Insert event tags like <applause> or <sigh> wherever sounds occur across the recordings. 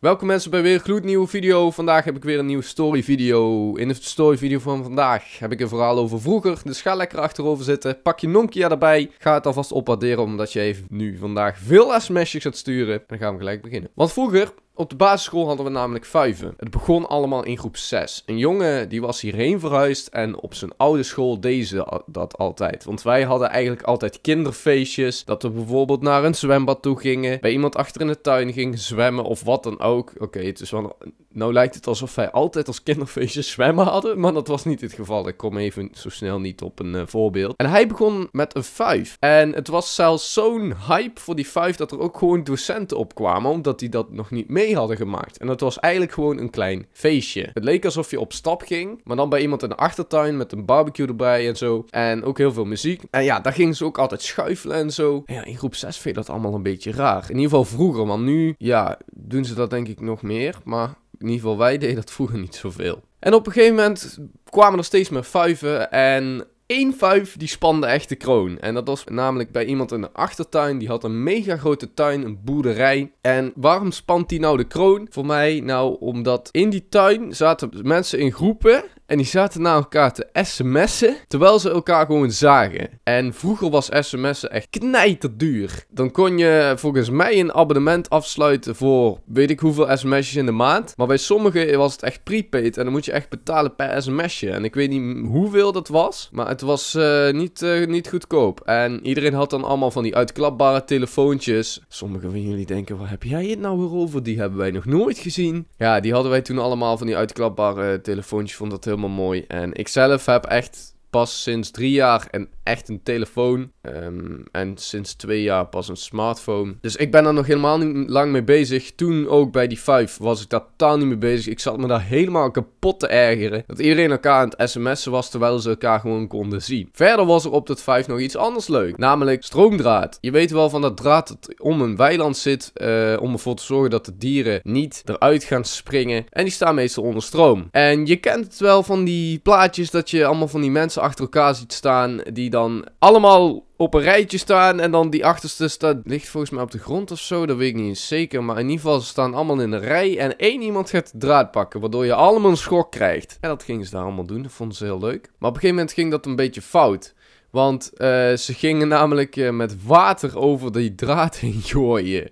Welkom mensen bij weer een gloednieuwe video. Vandaag heb ik weer een nieuwe story video. In de story video van vandaag heb ik een verhaal over vroeger. Dus ga lekker achterover zitten. Pak je Nokia erbij. Ga het alvast opwaarderen omdat je even nu vandaag veel sms'jes gaat sturen. En dan gaan we gelijk beginnen. Want vroeger op de basisschool hadden we namelijk vijven. Het begon allemaal in groep 6. Een jongen die was hierheen verhuisd en op zijn oude school deed ze dat altijd. Want wij hadden eigenlijk altijd kinderfeestjes. Dat we bijvoorbeeld naar een zwembad toe gingen. Bij iemand achter in de tuin gingen zwemmen of wat dan ook. Oké, het is wel... Nou lijkt het alsof wij altijd als kinderfeestjes zwemmen hadden. Maar dat was niet het geval. Ik kom even zo snel niet op een eh, voorbeeld. En hij begon met een 5. En het was zelfs zo'n hype voor die 5 dat er ook gewoon docenten opkwamen. Omdat die dat nog niet mee hadden gemaakt. En dat was eigenlijk gewoon een klein feestje. Het leek alsof je op stap ging, maar dan bij iemand in de achtertuin met een barbecue erbij en zo. En ook heel veel muziek. En ja, daar gingen ze ook altijd schuifelen en zo. ja, in groep 6 vind je dat allemaal een beetje raar. In ieder geval vroeger, want nu, ja, doen ze dat denk ik nog meer. Maar in ieder geval wij deden dat vroeger niet zoveel. En op een gegeven moment kwamen er steeds meer vijven en één vijf die spande echt de kroon. En dat was namelijk bij iemand in de achtertuin. Die had een mega grote tuin, een boerderij. En waarom spant die nou de kroon? Voor mij, nou, omdat in die tuin zaten mensen in groepen. En die zaten naar elkaar te sms'en. Terwijl ze elkaar gewoon zagen. En vroeger was sms'en echt knijterduur. Dan kon je volgens mij een abonnement afsluiten voor weet ik hoeveel sms'jes in de maand. Maar bij sommigen was het echt prepaid. En dan moet je echt betalen per sms'je. En ik weet niet hoeveel dat was. Maar het was eh, niet, eh, niet goedkoop. En iedereen had dan allemaal van die uitklapbare telefoontjes. Sommigen van jullie denken: waar heb jij het nou weer over? Die hebben wij nog nooit gezien. Ja, die hadden wij toen allemaal van die uitklapbare telefoontjes. Vond dat helemaal mooi. En ik zelf heb echt pas sinds drie jaar een, echt een telefoon. Ehm, en sinds twee jaar pas een smartphone. Dus ik ben daar nog helemaal niet lang mee bezig. Toen ook bij die 5 was ik daar totaal niet mee bezig. Ik zat me daar helemaal kapot te ergeren. Dat iedereen elkaar aan het sms'en was terwijl ze elkaar gewoon konden zien. Verder was er op dat 5 nog iets anders leuk. Namelijk stroomdraad. Je weet wel van dat draad dat om een weiland zit. Eh, om ervoor te zorgen dat de dieren niet eruit gaan springen. En die staan meestal onder stroom. En je kent het wel van die plaatjes dat je allemaal van die mensen achter elkaar ziet staan. Die dan allemaal op een rijtje staan. En dan die achterste staat, ligt volgens mij op de grond of zo. Dat weet ik niet eens zeker. Maar in ieder geval, ze staan allemaal in een rij. En één iemand gaat de draad pakken. Waardoor je allemaal een schok krijgt. En dat gingen ze daar allemaal doen. Dat vonden ze heel leuk. Maar op een gegeven moment ging dat een beetje fout. Want eh, ze gingen namelijk eh, met water over die draad heen gooien.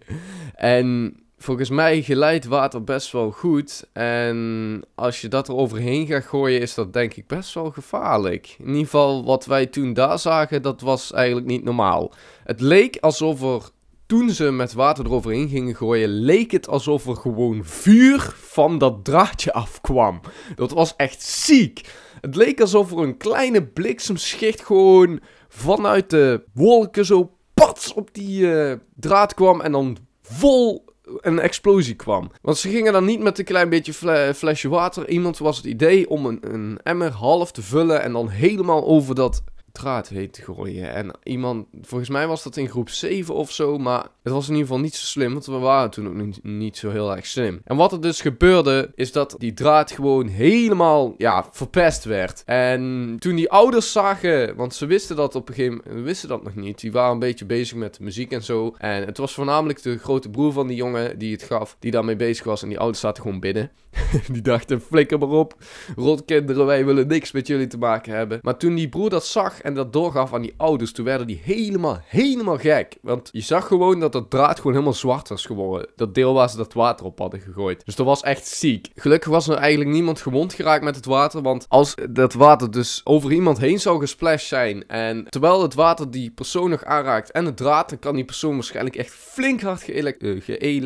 En volgens mij geleidt water best wel goed. En als je dat er overheen gaat gooien, is dat denk ik best wel gevaarlijk. In ieder geval, wat wij toen daar zagen, dat was eigenlijk niet normaal. Het leek alsof er, toen ze met water eroverheen gingen gooien, leek het alsof er gewoon vuur van dat draadje afkwam. Dat was echt ziek. Het leek alsof er een kleine bliksemschicht gewoon vanuit de wolken zo pats op die eh, draad kwam en dan vol een explosie kwam. Want ze gingen dan niet met een klein beetje flesje water. Iemand was het idee om een, een emmer half te vullen en dan helemaal over dat draad heen te gooien. En iemand, volgens mij was dat in groep 7 of zo, maar het was in ieder geval niet zo slim, want we waren toen ook niet, zo heel erg slim. En wat er dus gebeurde, is dat die draad gewoon helemaal, ja, verpest werd. En toen die ouders zagen, want ze wisten dat op een gegeven moment, wisten dat nog niet, die waren een beetje bezig met muziek en zo. En het was voornamelijk de grote broer van die jongen die het gaf, die daarmee bezig was. En die ouders zaten gewoon binnen. <laughs> die dachten, flikker maar op, rotkinderen, wij willen niks met jullie te maken hebben. Maar toen die broer dat zag, en dat doorgaf aan die ouders. Toen werden die helemaal, helemaal gek. Want je zag gewoon dat dat draad gewoon helemaal zwart was geworden. Dat deel waar ze dat water op hadden gegooid. Dus dat was echt ziek. Gelukkig was er eigenlijk niemand gewond geraakt met het water. Want als dat water dus over iemand heen zou gesplashed zijn. En terwijl het water die persoon nog aanraakt en het draad, dan kan die persoon waarschijnlijk echt flink hard geëlekt. Eh,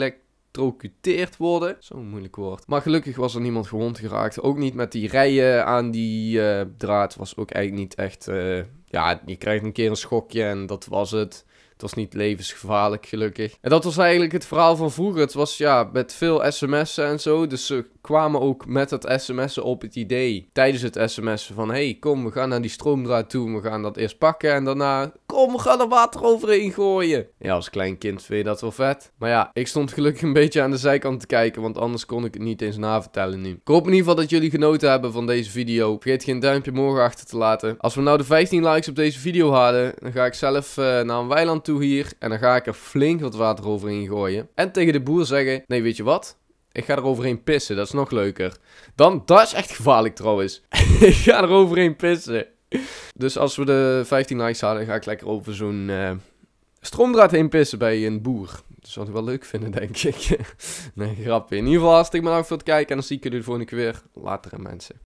Getrocuteerd worden. Zo'n moeilijk woord. Maar gelukkig was er niemand gewond geraakt. Ook niet met die rijen aan die uh, draad. Was ook eigenlijk niet echt. Eh, ja, je krijgt een keer een schokje en dat was het. Het was niet levensgevaarlijk, gelukkig. En dat was eigenlijk het verhaal van vroeger. Het was ja, met veel sms'en en zo. Dus ze kwamen ook met het sms'en op het idee tijdens het sms'en van... ...hé, hey, kom, we gaan naar die stroomdraad toe. We gaan dat eerst pakken en daarna Kom, we gaan er water overheen gooien. Ja, als klein kind vind je dat wel vet. Maar ja, ik stond gelukkig een beetje aan de zijkant te kijken. Want anders kon ik het niet eens navertellen nu. Ik hoop in ieder geval dat jullie genoten hebben van deze video. Vergeet geen duimpje morgen achter te laten. Als we nou de 15 likes op deze video hadden. Dan ga ik zelf eh, naar een weiland toe hier. En dan ga ik er flink wat water overheen gooien. En tegen de boer zeggen. Nee, weet je wat? Ik ga er overheen pissen, dat is nog leuker. Dan, dat is echt gevaarlijk trouwens. <laughs> ik ga er overheen pissen. <laughs> dus als we de 15 likes halen, ga ik lekker over zo'n uh, heen pissen bij een boer. Dat zou ik wel leuk vinden, denk ik. <laughs> nee, grapje. In ieder geval hartstikke bedankt voor het kijken. En dan zie ik jullie de volgende keer weer. Later, mensen.